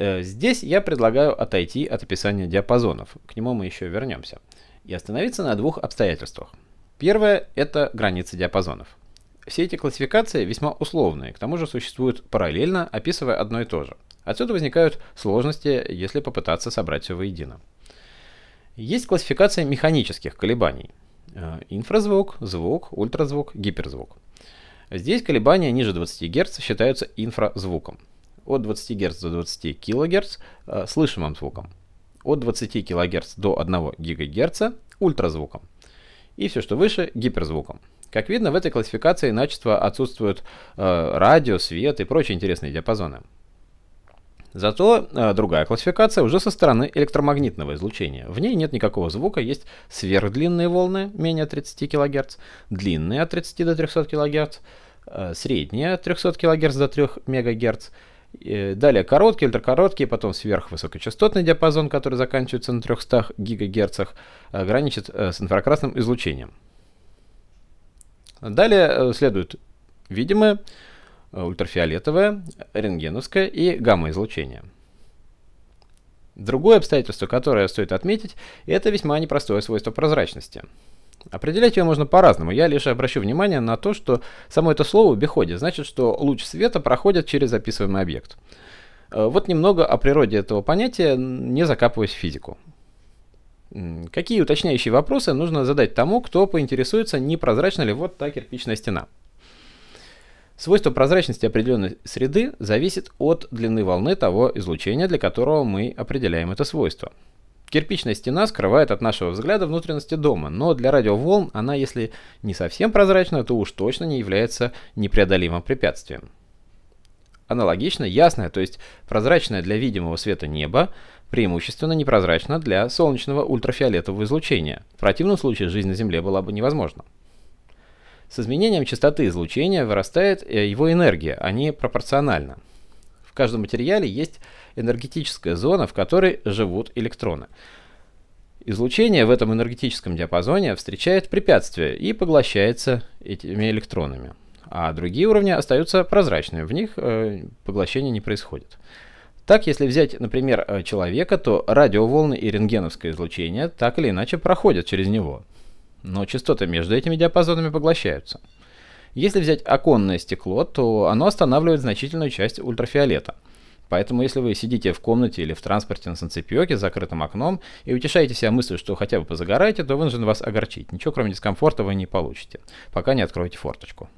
Э, здесь я предлагаю отойти от описания диапазонов, к нему мы еще вернемся, и остановиться на двух обстоятельствах. Первое – это границы диапазонов. Все эти классификации весьма условные, к тому же существуют параллельно, описывая одно и то же. Отсюда возникают сложности, если попытаться собрать все воедино. Есть классификация механических колебаний. Э, инфразвук, звук, ультразвук, гиперзвук. Здесь колебания ниже 20 Гц считаются инфразвуком от 20 Гц до 20 кГц э, слышимым звуком, от 20 кГц до 1 ГГц ультразвуком и все, что выше, гиперзвуком. Как видно, в этой классификации начисто отсутствуют э, радио, свет и прочие интересные диапазоны. Зато э, другая классификация уже со стороны электромагнитного излучения. В ней нет никакого звука, есть сверхдлинные волны менее 30 кГц, длинные от 30 до 300 кГц, э, средние от 300 кГц до 3 МГц, Э, далее короткие, ультракороткие, потом сверхвысокочастотный диапазон, который заканчивается на 300 ГГц, граничит с инфракрасным излучением. Далее э, следует видимое, э, ультрафиолетовое, рентгеновское и гамма-излучение. Другое обстоятельство, которое стоит отметить, это весьма непростое свойство прозрачности. Определять ее можно по-разному. Я лишь обращу внимание на то, что само это слово в значит, что луч света проходит через описываемый объект. Э, вот немного о природе этого понятия, не закапываясь в физику. Какие уточняющие вопросы нужно задать тому, кто поинтересуется, не прозрачна ли вот та кирпичная стена? Свойство прозрачности определенной среды зависит от длины волны того излучения, для которого мы определяем это свойство. Кирпичная стена скрывает от нашего взгляда внутренности дома, но для радиоволн она, если не совсем прозрачна, то уж точно не является непреодолимым препятствием. Аналогично, ясное, то есть прозрачное для видимого света небо, преимущественно непрозрачно для солнечного ультрафиолетового излучения. В противном случае жизнь на Земле была бы невозможна. С изменением частоты излучения вырастает э, его энергия, а не пропорционально – в каждом материале есть энергетическая зона, в которой живут электроны. Излучение в этом энергетическом диапазоне встречает препятствия и поглощается этими электронами. А другие уровни остаются прозрачными, в них э, поглощение не происходит. Так, если взять, например, э, человека, то радиоволны и рентгеновское излучение так или иначе проходят через него. Но частоты между этими диапазонами поглощаются. Если взять оконное стекло, то оно останавливает значительную часть ультрафиолета. Поэтому если вы сидите в комнате или в транспорте на санцепёке с закрытым окном и утешаете себя мыслью, что хотя бы позагораете, то вынужден вас огорчить. Ничего кроме дискомфорта вы не получите, пока не откроете форточку.